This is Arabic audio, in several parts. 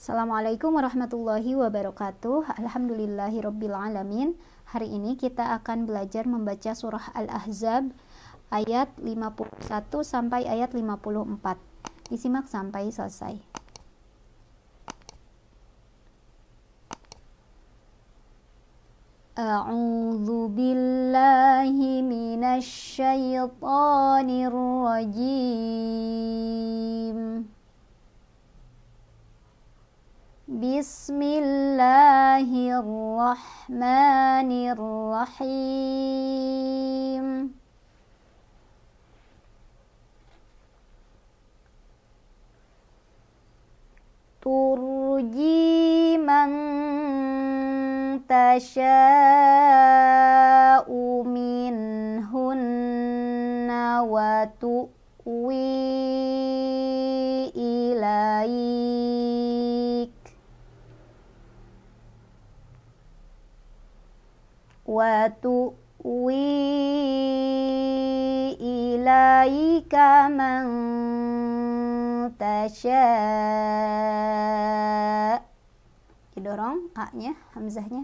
Assalamualaikum warahmatullahi wabarakatuh. Alhamdulillahirobbilalamin. Hari ini kita akan belajar membaca surah Al-Ahzab ayat 51 sampai ayat 54. Disimak sampai selesai. أعوذ billahi من الشيطان rajim. الرحمن الرحيم ترجي من تشاء منهن وتؤوي وتؤوي إليك من تشاء يدورون أعني همزهني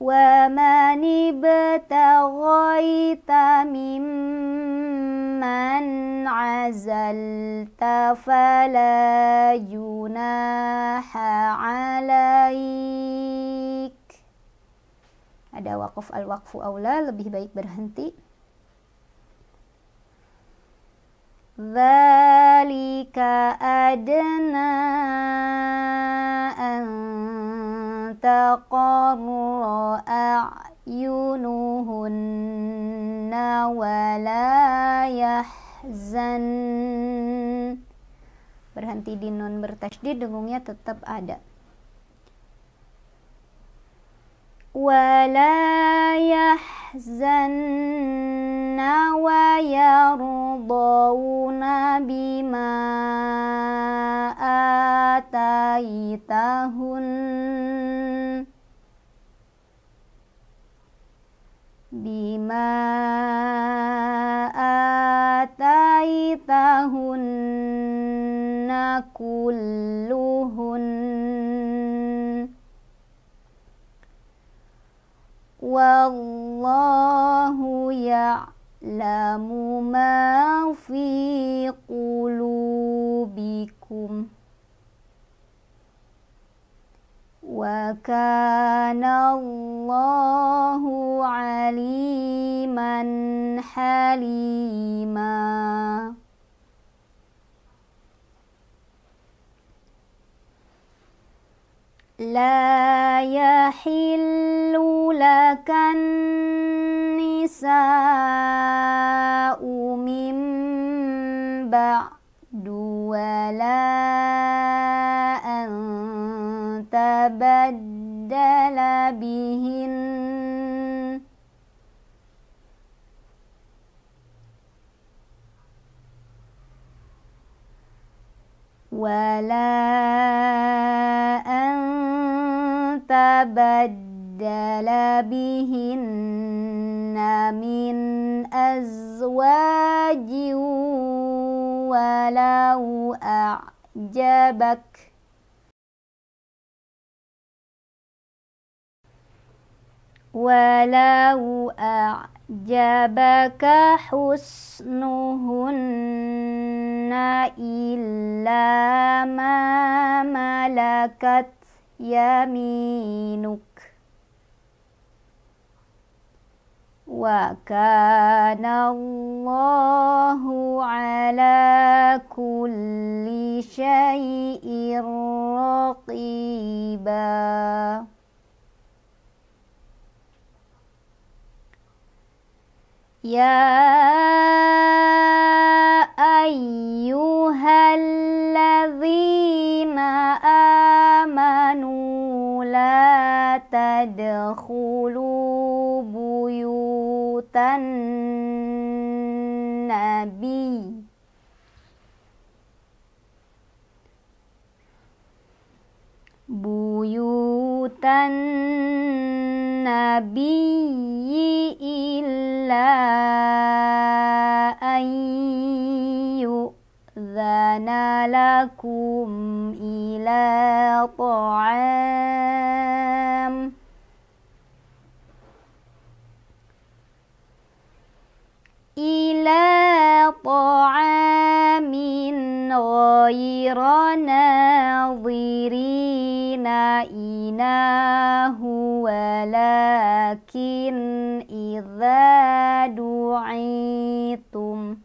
ومن ابتغيت ممن عزلت فلا جناح عليك ada wakaf al wakfu aula lebih baik berhenti Zalika adna an taqarra a'yunuhunna wa la yahzan Berhenti di non bertasydid dengungnya tetap ada. ولا يحزن ويرضون بما آتيتهن بما آتيتهن كلهن الله يعلم ما في قلوبكم وكان الله عليما حليما لا يحل لك النساء من بعد ولا أن تبدل بهن ولا بدل بهن من أزواج ولو أعجبك ولو أعجبك حسنهن إلا ما ملكت يمينك وكان الله على كل شيء رقيبا يا ادخلوا بيوت النبي بيوت النبي إلا أن يؤذن لكم إلى طعام إلى طعام غير ناظرين إناه ولكن إذا دعيتم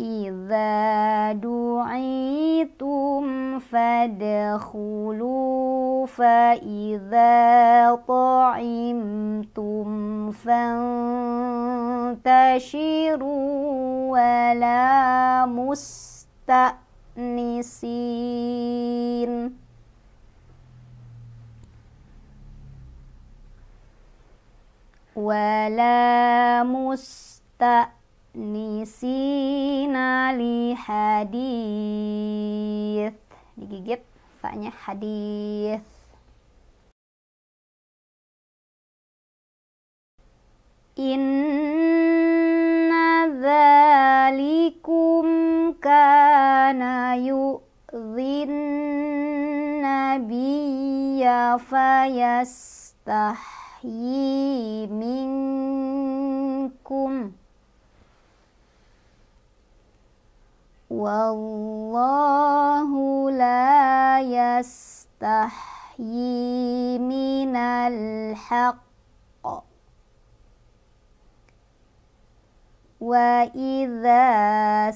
إذا دعيتم فادخلوا فإذا طعمتم فانتشروا ولا مستأنسين ولا مستأنسين لحديث digigit fa'nya hadis inna dzalikum kana yu'zin nabiyya fayastahyi minkum Wallahu la yastahyi minal haqq Wa idza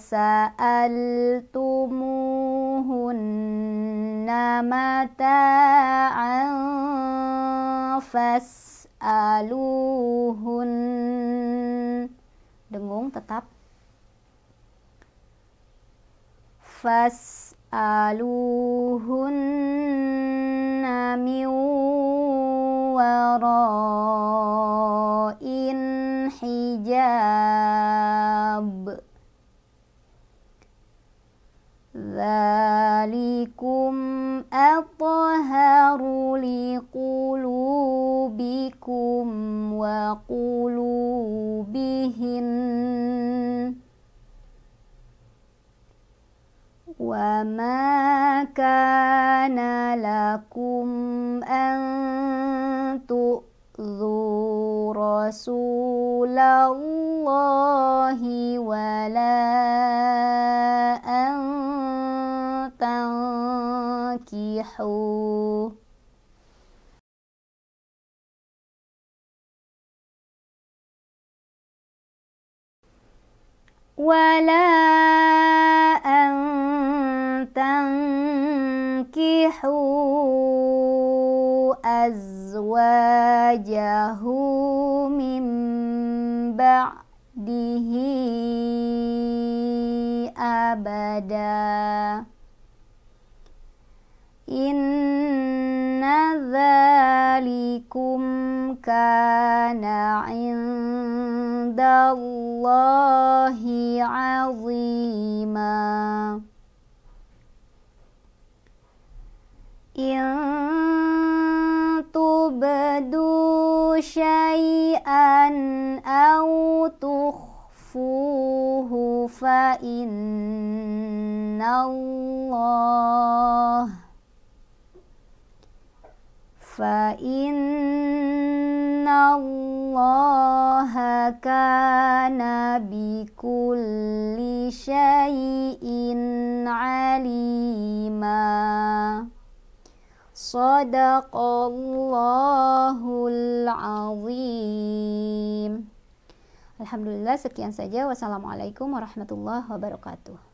sa'altumuhunna mata'an fas'aluhun Dengung tetap فاسألوهن من وراء حجاب وما كان لكم أن تؤذوا رسول الله ولا أن تنكحوه ولا أن تنكحوا أزواجه من بعده أبدا إن ذلكم كان عند عند الله عظيما إن تبدوا شيئا أو تخفوه فإن الله فإن Innallaha kana bikulli syai'in alima Sadaqallahul azim Alhamdulillah sekian saja wassalamualaikum warahmatullahi wabarakatuh